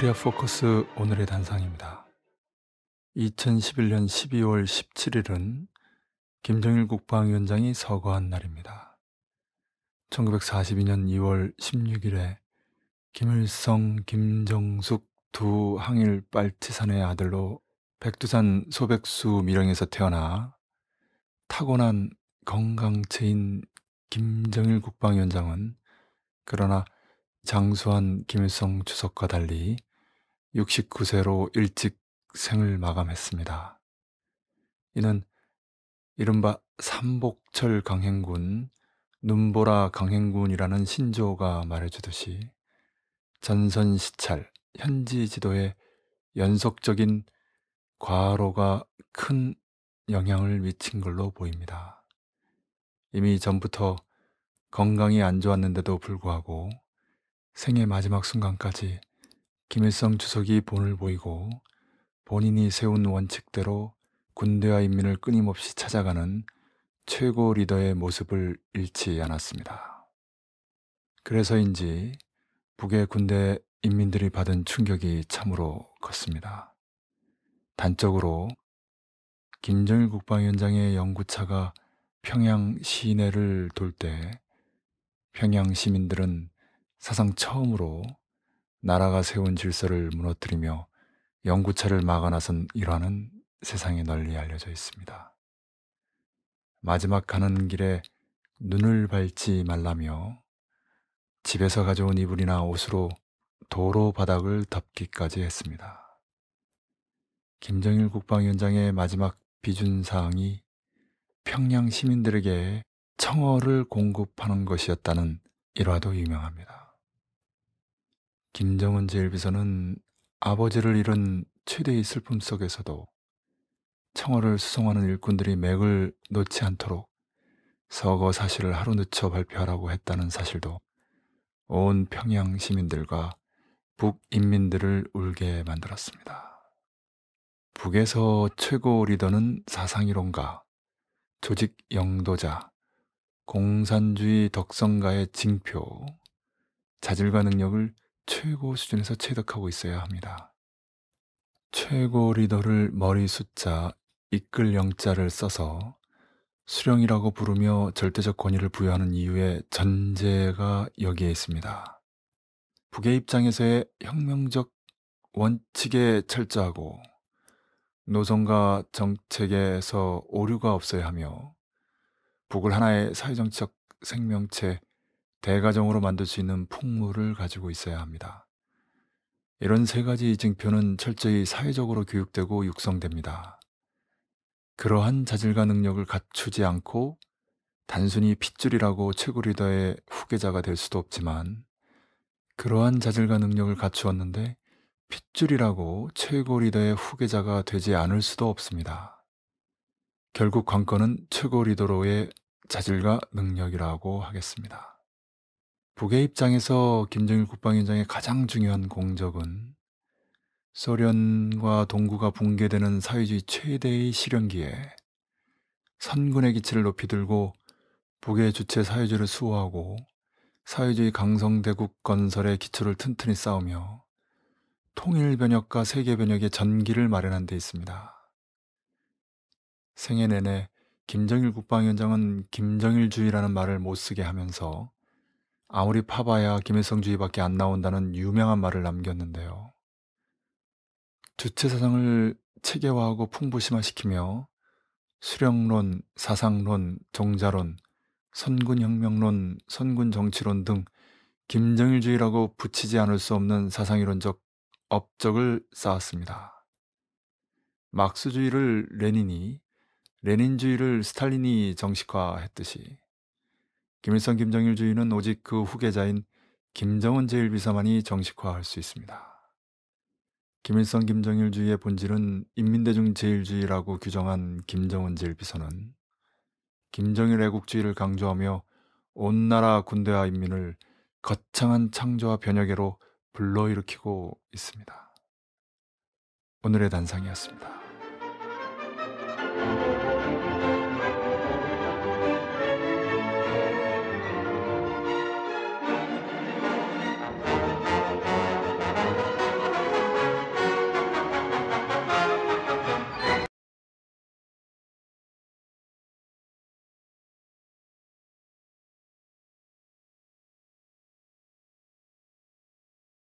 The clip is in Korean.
코리아 포커스 오늘의 단상입니다. 2011년 12월 17일은 김정일 국방위원장이 서거한 날입니다. 1942년 2월 16일에 김일성, 김정숙 두 항일 빨치산의 아들로 백두산 소백수 밀령에서 태어나 타고난 건강체인 김정일 국방위원장은 그러나 장수한 김일성 주석과 달리 69세로 일찍 생을 마감했습니다. 이는 이른바 삼복철 강행군, 눈보라 강행군이라는 신조가 말해주듯이 전선시찰, 현지 지도에 연속적인 과로가 큰 영향을 미친 걸로 보입니다. 이미 전부터 건강이 안 좋았는데도 불구하고 생의 마지막 순간까지 김일성 주석이 본을 보이고 본인이 세운 원칙대로 군대와 인민을 끊임없이 찾아가는 최고 리더의 모습을 잃지 않았습니다. 그래서인지 북의 군대 인민들이 받은 충격이 참으로 컸습니다. 단적으로 김정일 국방위원장의 연구차가 평양 시내를 돌 때 평양 시민들은 사상 처음으로 나라가 세운 질서를 무너뜨리며 영구차를 막아나선 일화는 세상에 널리 알려져 있습니다. 마지막 가는 길에 눈을 밟지 말라며 집에서 가져온 이불이나 옷으로 도로 바닥을 덮기까지 했습니다. 김정일 국방위원장의 마지막 비준 사항이 평양 시민들에게 청어를 공급하는 것이었다는 일화도 유명합니다. 김정은 제일비서는 아버지를 잃은 최대의 슬픔 속에서도 청와를 수송하는 일꾼들이 맥을 놓지 않도록 서거 사실을 하루 늦춰 발표하라고 했다는 사실도 온 평양 시민들과 북인민들을 울게 만들었습니다. 북에서 최고 리더는 사상이론가, 조직 영도자, 공산주의 덕성가의 징표, 자질과 능력을 최고 수준에서 체득하고 있어야 합니다. 최고 리더를 머리 숫자 이끌 영자를 써서 수령이라고 부르며 절대적 권위를 부여하는 이유의 전제가 여기에 있습니다. 북의 입장에서의 혁명적 원칙에 철저하고 노선과 정책에서 오류가 없어야 하며 북을 하나의 사회정치적 생명체 대가정으로 만들 수 있는 풍물을 가지고 있어야 합니다. 이런 세 가지 증표는 철저히 사회적으로 교육되고 육성됩니다. 그러한 자질과 능력을 갖추지 않고 단순히 핏줄이라고 최고 리더의 후계자가 될 수도 없지만 그러한 자질과 능력을 갖추었는데 핏줄이라고 최고 리더의 후계자가 되지 않을 수도 없습니다. 결국 관건은 최고 리더로의 자질과 능력이라고 하겠습니다. 북의 입장에서 김정일 국방위원장의 가장 중요한 공적은 소련과 동구가 붕괴되는 사회주의 최대의 실현기에 선군의 기치를 높이 들고 북의 주체 사회주의를 수호하고 사회주의 강성대국 건설의 기초를 튼튼히 쌓으며 통일 변혁과 세계 변혁의 전기를 마련한 데 있습니다. 생애 내내 김정일 국방위원장은 김정일주의라는 말을 못 쓰게 하면서 아무리 파봐야 김일성주의밖에 안 나온다는 유명한 말을 남겼는데요. 주체 사상을 체계화하고 풍부심화시키며 수령론, 사상론, 종자론, 선군혁명론, 선군정치론 등 김정일주의라고 붙이지 않을 수 없는 사상이론적 업적을 쌓았습니다. 막스주의를 레닌이, 레닌주의를 스탈린이 정식화했듯이 김일성 김정일 주의는 오직 그 후계자인 김정은 제1비서만이 정식화할 수 있습니다. 김일성 김정일 주의의 본질은 인민대중 제1주의라고 규정한 김정은 제1비서는 김정일 애국주의를 강조하며 온 나라 군대와 인민을 거창한 창조와 변혁으로 불러일으키고 있습니다. 오늘의 단상이었습니다.